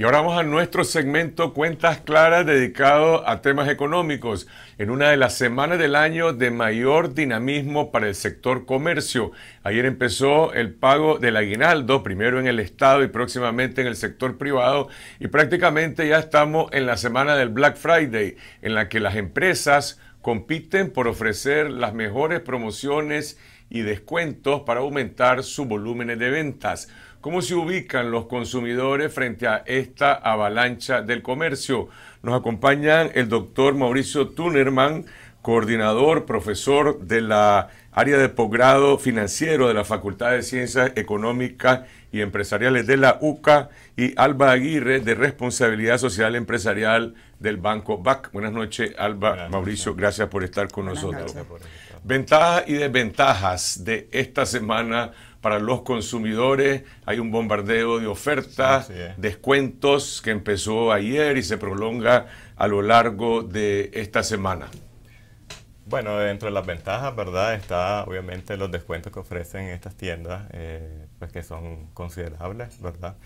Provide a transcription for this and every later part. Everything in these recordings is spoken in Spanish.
Y ahora vamos a nuestro segmento Cuentas Claras dedicado a temas económicos, en una de las semanas del año de mayor dinamismo para el sector comercio. Ayer empezó el pago del aguinaldo, primero en el Estado y próximamente en el sector privado, y prácticamente ya estamos en la semana del Black Friday, en la que las empresas compiten por ofrecer las mejores promociones y descuentos para aumentar su volumen de ventas. ¿Cómo se ubican los consumidores frente a esta avalancha del comercio? Nos acompañan el doctor Mauricio Tunerman, coordinador, profesor de la área de posgrado financiero de la Facultad de Ciencias Económicas y Empresariales de la UCA, y Alba Aguirre, de Responsabilidad Social Empresarial del Banco BAC. Buenas noches, Alba, Mauricio, gracias por estar con nosotros. Ventajas y desventajas de esta semana para los consumidores. Hay un bombardeo de ofertas, descuentos que empezó ayer y se prolonga a lo largo de esta semana. Bueno, dentro de las ventajas, ¿verdad? Está obviamente los descuentos que ofrecen estas tiendas, eh, pues que son considerables, ¿verdad?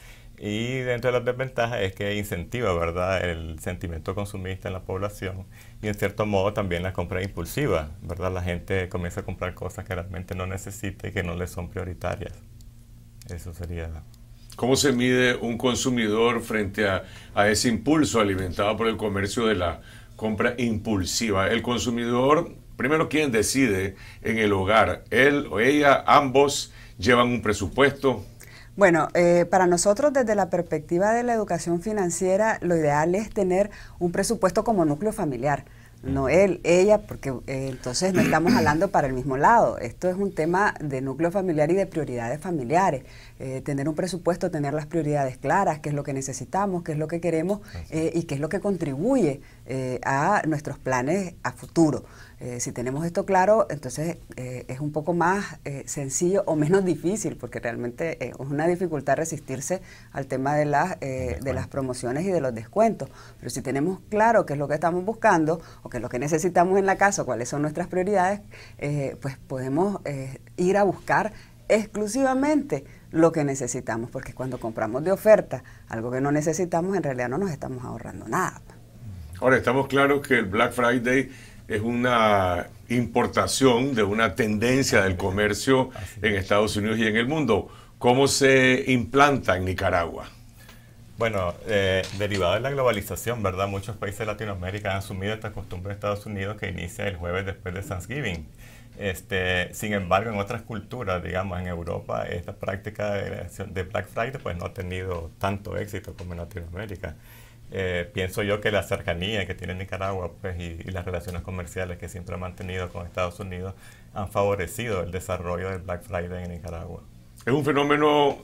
Y dentro de las desventajas es que incentiva, ¿verdad?, el sentimiento consumista en la población y en cierto modo también la compra impulsiva, ¿verdad? La gente comienza a comprar cosas que realmente no necesita y que no le son prioritarias. Eso sería... ¿Cómo se mide un consumidor frente a, a ese impulso alimentado por el comercio de la compra impulsiva? El consumidor, primero, quien decide en el hogar? Él o ella, ambos, llevan un presupuesto, bueno, eh, para nosotros desde la perspectiva de la educación financiera, lo ideal es tener un presupuesto como núcleo familiar. No él, ella, porque eh, entonces no estamos hablando para el mismo lado. Esto es un tema de núcleo familiar y de prioridades familiares. Eh, tener un presupuesto, tener las prioridades claras, qué es lo que necesitamos, qué es lo que queremos y qué es lo que contribuye eh, a nuestros planes a futuro. Eh, si tenemos esto claro, entonces eh, es un poco más sencillo o menos difícil, porque realmente es una dificultad resistirse al tema de las, de las promociones y de los descuentos. Pero si tenemos claro qué es lo que estamos buscando o qué es lo que necesitamos en la casa, cuáles son nuestras prioridades, pues podemos ir a buscar exclusivamente lo que necesitamos, porque cuando compramos de oferta algo que no necesitamos, en realidad no nos estamos ahorrando nada. Ahora, estamos claros que el Black Friday es una importación de una tendencia del comercio en Estados Unidos y en el mundo. ¿Cómo se implanta en Nicaragua? Bueno, eh, derivado de la globalización, ¿verdad? Muchos países de Latinoamérica han asumido esta costumbre de Estados Unidos que inicia el jueves después de Thanksgiving. Este, sin embargo, en otras culturas, digamos, en Europa, esta práctica de, de Black Friday pues no ha tenido tanto éxito como en Latinoamérica. Eh, pienso yo que la cercanía que tiene Nicaragua pues, y, y, las relaciones comerciales que siempre ha mantenido con Estados Unidos han favorecido el desarrollo del Black Friday en Nicaragua. Es un fenómeno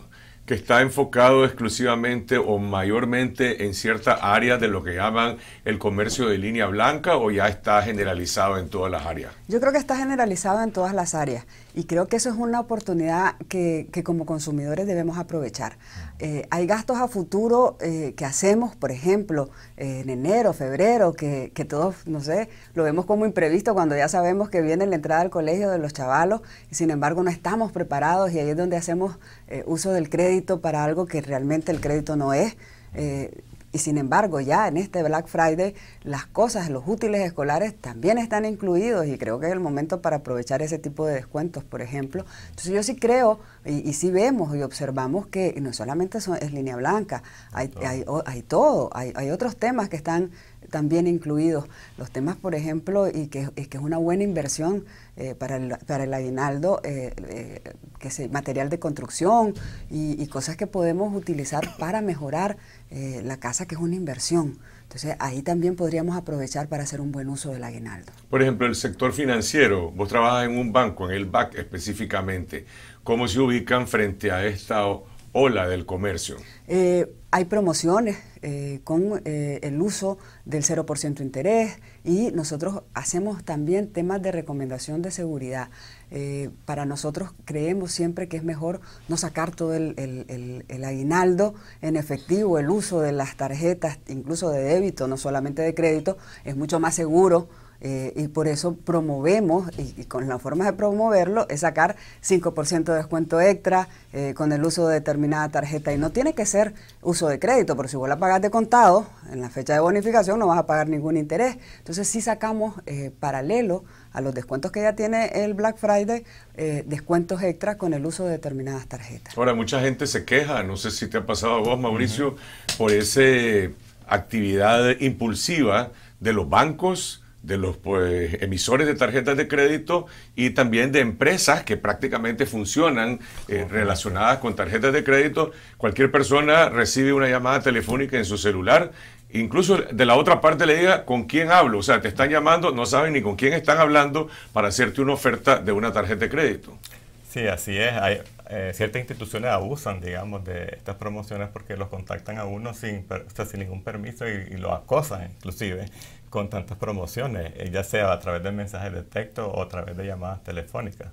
que está enfocado exclusivamente o mayormente en ciertas áreas de lo que llaman el comercio de línea blanca o ya está generalizado en todas las áreas? Yo creo que está generalizado en todas las áreas y creo que eso es una oportunidad que, como consumidores debemos aprovechar. Eh, hay gastos a futuro eh, que hacemos, por ejemplo, eh, en enero, febrero, que, todos, no sé, lo vemos como imprevisto cuando ya sabemos que viene la entrada al colegio de los chavalos y sin embargo no estamos preparados y ahí es donde hacemos uso del crédito para algo que realmente el crédito no es. Eh, y sin embargo, ya en este Black Friday, las cosas, los útiles escolares también están incluidos y creo que es el momento para aprovechar ese tipo de descuentos, por ejemplo. Entonces yo sí creo y, y sí vemos y observamos que no solamente son, es línea blanca, hay, hay, hay todo, hay, otros temas que están también incluidos. Los temas, por ejemplo, y que, que es una buena inversión eh, para, el, para el aguinaldo, eh, eh, que es material de construcción y, y, cosas que podemos utilizar para mejorar la casa, que es una inversión. Entonces ahí también podríamos aprovechar para hacer un buen uso del aguinaldo. Por ejemplo, el sector financiero, vos trabajas en un banco, en el BAC específicamente, ¿cómo se ubican frente a esta Hola del comercio? Eh, hay promociones eh, con eh, el uso del 0% interés y nosotros hacemos también temas de recomendación de seguridad. para nosotros creemos siempre que es mejor no sacar todo el, aguinaldo en efectivo, el uso de las tarjetas, incluso de débito, no solamente de crédito, es mucho más seguro eh, y por eso promovemos, y, con las formas de promoverlo, es sacar 5% de descuento extra eh, con el uso de determinada tarjeta. Y no tiene que ser uso de crédito, porque si vos la pagas de contado, en la fecha de bonificación no vas a pagar ningún interés. Entonces sí sacamos eh, paralelo a los descuentos que ya tiene el Black Friday, descuentos extra con el uso de determinadas tarjetas. Ahora, mucha gente se queja, no sé si te ha pasado a vos, Mauricio, por esa actividad impulsiva de los bancos de los pues, emisores de tarjetas de crédito y también de empresas que prácticamente funcionan eh, relacionadas con tarjetas de crédito. Cualquier persona recibe una llamada telefónica en su celular, incluso de la otra parte le diga con quién hablo, o sea, te están llamando, no saben ni con quién están hablando para hacerte una oferta de una tarjeta de crédito. Sí, así es. Eh, ciertas instituciones abusan, digamos, de estas promociones porque los contactan a uno sin, sin ningún permiso y, lo acosan inclusive con tantas promociones, eh, ya sea a través de mensajes de texto o a través de llamadas telefónicas.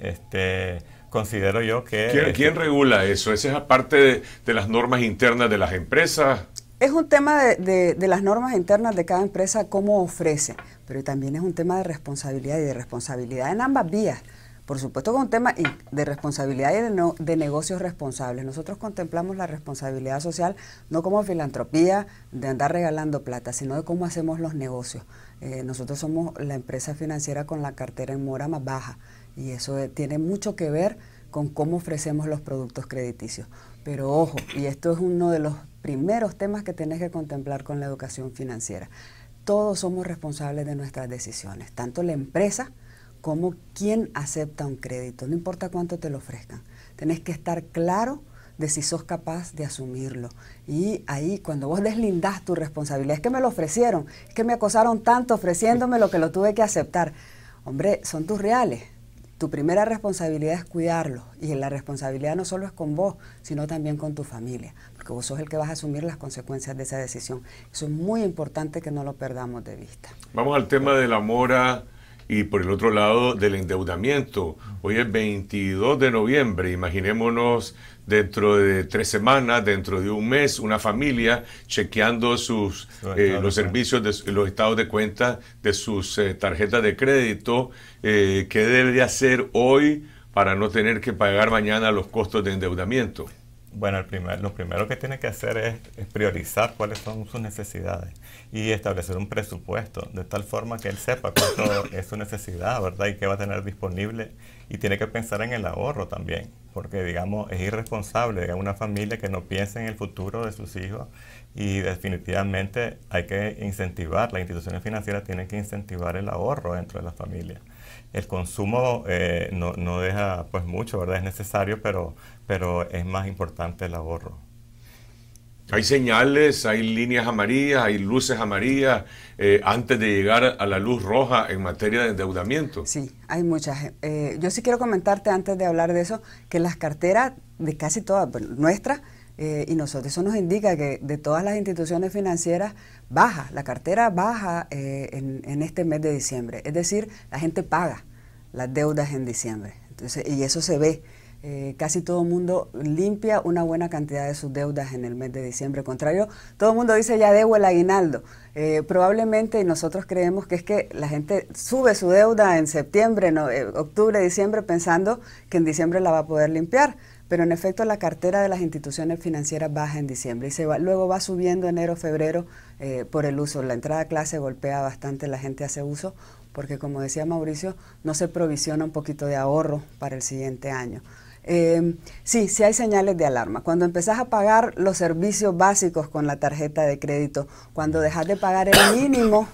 Este, considero yo que... ¿Quién, regula eso? ¿Esa es aparte de, las normas internas de las empresas? Es un tema de, de las normas internas de cada empresa, cómo ofrece, pero también es un tema de responsabilidad y de responsabilidad en ambas vías por supuesto con un tema de responsabilidad y de, negocios responsables. Nosotros contemplamos la responsabilidad social no como filantropía de andar regalando plata, sino de cómo hacemos los negocios. Eh, nosotros somos la empresa financiera con la cartera en mora más baja y eso eh, tiene mucho que ver con cómo ofrecemos los productos crediticios. Pero ojo, y esto es uno de los primeros temas que tienes que contemplar con la educación financiera. Todos somos responsables de nuestras decisiones, tanto la empresa, como quien acepta un crédito, no importa cuánto te lo ofrezcan. Tenés que estar claro de si sos capaz de asumirlo. Y ahí, cuando vos deslindás tu responsabilidad, es que me lo ofrecieron, es que me acosaron tanto ofreciéndome lo que lo tuve que aceptar. Hombre, son tus reales. Tu primera responsabilidad es cuidarlo. Y la responsabilidad no solo es con vos, sino también con tu familia. Porque vos sos el que vas a asumir las consecuencias de esa decisión. Eso es muy importante que no lo perdamos de vista. Vamos al tema de la mora y por el otro lado del endeudamiento. Hoy es 22 de noviembre, imaginémonos dentro de tres semanas, dentro de un mes, una familia chequeando sus, eh, los servicios, los estados de cuenta de sus eh, tarjetas de crédito, eh, qué debe hacer hoy para no tener que pagar mañana los costos de endeudamiento. Bueno, el primer, lo primero que tiene que hacer es, priorizar cuáles son sus necesidades y establecer un presupuesto de tal forma que él sepa cuánto es su necesidad, ¿verdad? Y qué va a tener disponible. Y tiene que pensar en el ahorro también, porque, digamos, es irresponsable de una familia que no piense en el futuro de sus hijos y definitivamente hay que incentivar, las instituciones financieras tienen que incentivar el ahorro dentro de la familia el consumo eh, no, no, deja pues mucho, ¿verdad? Es necesario, pero, pero es más importante el ahorro. Hay señales, hay líneas amarillas, hay luces amarillas eh, antes de llegar a la luz roja en materia de endeudamiento. Sí, hay muchas. Eh, yo sí quiero comentarte antes de hablar de eso que las carteras de casi todas, bueno, nuestras, eh, y nosotros eso nos indica que de todas las instituciones financieras baja, la cartera baja eh, en, este mes de diciembre. Es decir, la gente paga las deudas en diciembre. Entonces, y eso se ve. Eh, casi todo el mundo limpia una buena cantidad de sus deudas en el mes de diciembre. Contrario, todo el mundo dice ya debo el aguinaldo. probablemente, y nosotros creemos que es que la gente sube su deuda en septiembre, octubre, diciembre, pensando que en diciembre la va a poder limpiar pero en efecto la cartera de las instituciones financieras baja en diciembre y se va, luego va subiendo enero, febrero eh, por el uso. La entrada a clase golpea bastante, la gente hace uso porque como decía Mauricio, no se provisiona un poquito de ahorro para el siguiente año. Em, sí, sí hay señales de alarma. Cuando empezás a pagar los servicios básicos con la tarjeta de crédito, cuando dejas de pagar el mínimo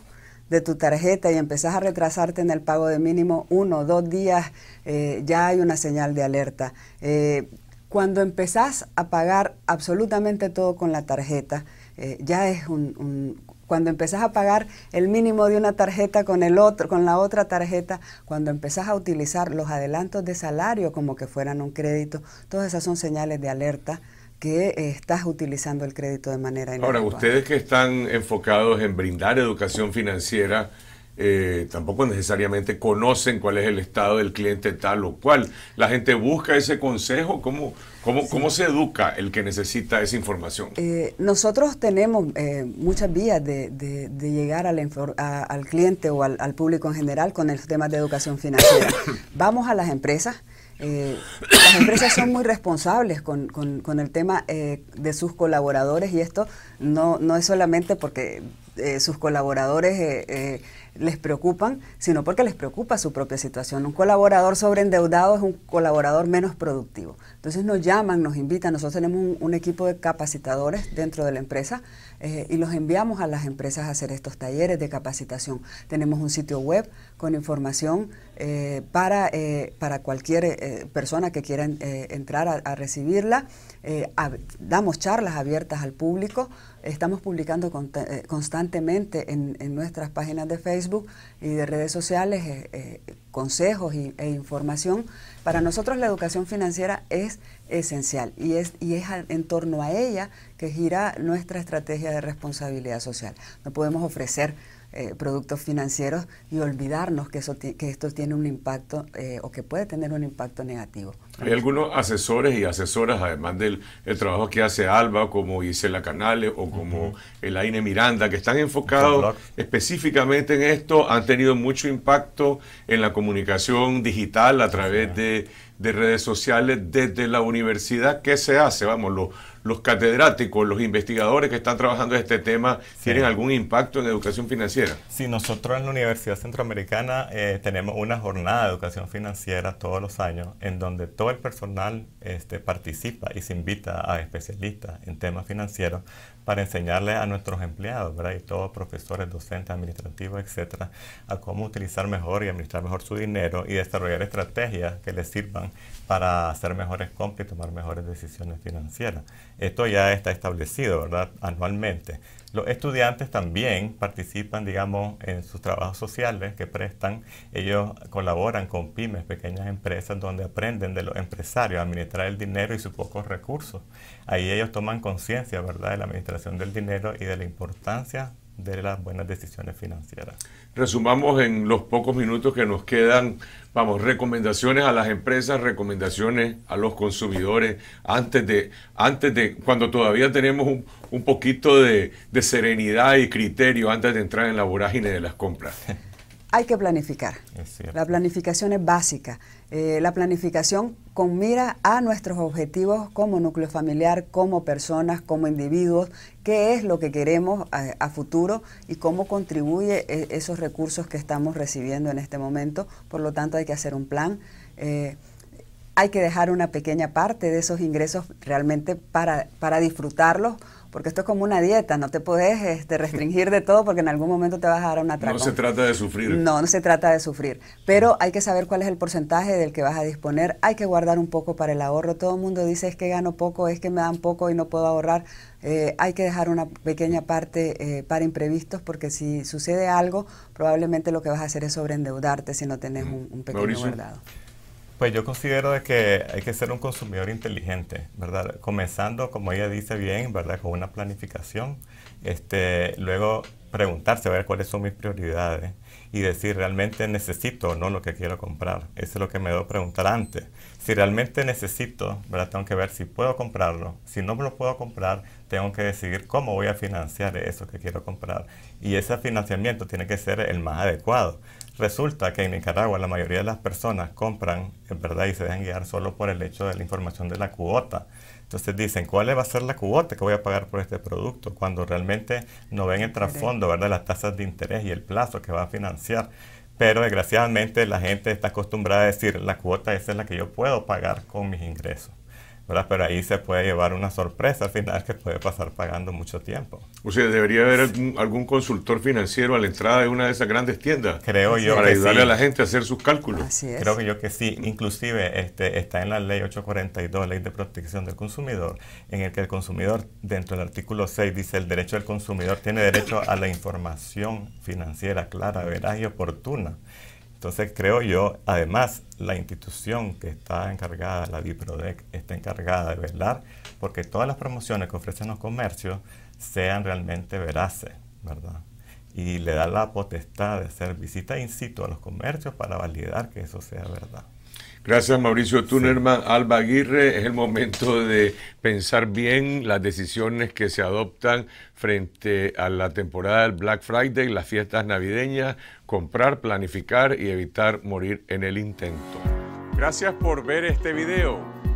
de tu tarjeta y empezás a retrasarte en el pago de mínimo uno o dos días, eh, ya hay una señal de alerta. Eh, cuando empezás a pagar absolutamente todo con la tarjeta, eh, ya es un, cuando empezás a pagar el mínimo de una tarjeta con el otro, con la otra tarjeta, cuando empezás a utilizar los adelantos de salario como que fueran un crédito, todas esas son señales de alerta que eh, estás utilizando el crédito de manera inadecuada. Ahora, ustedes que están enfocados en brindar educación financiera, eh, tampoco necesariamente conocen cuál es el estado del cliente tal o cual. La gente busca ese consejo, ¿cómo, cómo, se educa el que necesita esa información? Eh, nosotros tenemos eh, muchas vías de, llegar al, cliente o al, público en general con el tema de educación financiera. Vamos a las empresas. las empresas son muy responsables con, el tema de sus colaboradores y esto no, no es solamente porque sus colaboradores les preocupan, sino porque les preocupa su propia situación. Un colaborador sobreendeudado es un colaborador menos productivo. Entonces nos llaman, nos invitan, nosotros tenemos un, equipo de capacitadores dentro de la empresa eh, y los enviamos a las empresas a hacer estos talleres de capacitación. Tenemos un sitio web con información eh, eh, para, cualquier persona que quiera entrar a, recibirla. damos charlas abiertas al público. Estamos publicando constantemente en, nuestras páginas de Facebook y de redes sociales consejos e información. Para nosotros la educación financiera es esencial y es, y es en torno a ella que gira nuestra estrategia de responsabilidad social. No podemos ofrecer eh, productos financieros y olvidarnos que, eso que esto tiene un impacto eh, o que puede tener un impacto negativo. Hay algunos asesores y asesoras, además del trabajo que hace Alba, como Isela Canales o como el Aine Miranda, que están enfocados específicamente en esto, han tenido mucho impacto en la comunicación digital a través de de redes sociales desde la universidad. ¿Qué se hace? Vamos, lo, los catedráticos, los investigadores que están trabajando en este tema, tienen algún impacto en educación financiera? Sí, nosotros en la Universidad Centroamericana eh, tenemos una jornada de educación financiera todos los años en donde todo el personal este, participa y se invita a especialistas en temas financieros para enseñarle a nuestros empleados, ¿verdad? Y todos profesores, docentes, administrativos, etcétera, a cómo utilizar mejor y administrar mejor su dinero y desarrollar estrategias que les sirvan para hacer mejores compras y tomar mejores decisiones financieras. Esto ya está establecido, ¿verdad? Anualmente. Los estudiantes también participan, digamos, en sus trabajos sociales que prestan. Ellos colaboran con pymes, pequeñas empresas, donde aprenden de los empresarios a administrar el dinero y sus pocos recursos. Ahí ellos toman conciencia, ¿verdad?, de la administración del dinero y de la importancia de las buenas decisiones financieras. Resumamos en los pocos minutos que nos quedan, vamos, recomendaciones a las empresas, recomendaciones a los consumidores, antes de, antes de cuando todavía tenemos un, poquito de serenidad y criterio antes de entrar en la vorágine de las compras. hay que planificar. La planificación es básica. Eh, la planificación con mira a nuestros objetivos como núcleo familiar, como personas, como individuos, qué es lo que queremos a, futuro y cómo contribuye eh, esos recursos que estamos recibiendo en este momento. Por lo tanto, hay que hacer un plan. Eh, hay que dejar una pequeña parte de esos ingresos realmente para, para disfrutarlos porque esto es como una dieta, no te puedes este, restringir de todo porque en algún momento te vas a dar una atracón. No se trata de sufrir. No, no se trata de sufrir, pero hay que saber cuál es el porcentaje del que vas a disponer, hay que guardar un poco para el ahorro. Todo el mundo dice es que gano poco, es que me dan poco y no puedo ahorrar. Eh, hay que dejar una pequeña parte eh, para imprevistos porque si sucede algo, probablemente lo que vas a hacer es sobreendeudarte si no tenés un, pequeño guardado. Pues yo considero que hay que ser un consumidor inteligente, ¿verdad? Comenzando, como ella dice bien, ¿verdad? Con una planificación. Este, luego preguntarse, a ver cuáles son mis prioridades y decir realmente necesito o no lo que quiero comprar. Eso es lo que me debo preguntar antes. Si realmente necesito, ¿verdad? Tengo que ver si puedo comprarlo. Si no me lo puedo comprar, tengo que decidir cómo voy a financiar eso que quiero comprar. Y ese financiamiento tiene que ser el más adecuado. Resulta que en Nicaragua la mayoría de las personas compran, verdad, y se dejan guiar solo por el hecho de la información de la cuota. Entonces dicen, ¿cuál va a ser la cuota que voy a pagar por este producto? Cuando realmente no ven el trasfondo, ¿verdad? Las tasas de interés y el plazo que va a financiar. Pero desgraciadamente la gente está acostumbrada a decir, la cuota esa es la que yo puedo pagar con mis ingresos. Pero ahí se puede llevar una sorpresa al final que puede pasar pagando mucho tiempo. O sea, debería haber algún, consultor financiero a la entrada de una de esas grandes tiendas. Creo yo. Para ayudarle a la gente a hacer sus cálculos. Creo que yo que sí. Inclusive este, está en la ley 842, ley de protección del consumidor, en el que el consumidor, dentro del artículo 6, dice el derecho del consumidor tiene derecho a la información financiera clara, veraz y oportuna. Entonces creo yo, además, la institución que está encargada, la DIPRODEC, está encargada de velar porque todas las promociones que ofrecen los comercios sean realmente veraces, ¿verdad? Y le da la potestad de hacer visitas in situ a los comercios para validar que eso sea verdad. Gracias Mauricio Tunerman, Alba Aguirre. Es el momento de pensar bien las decisiones que se adoptan frente a la temporada del Black Friday, las fiestas navideñas, comprar, planificar y evitar morir en el intento. Gracias por ver este video.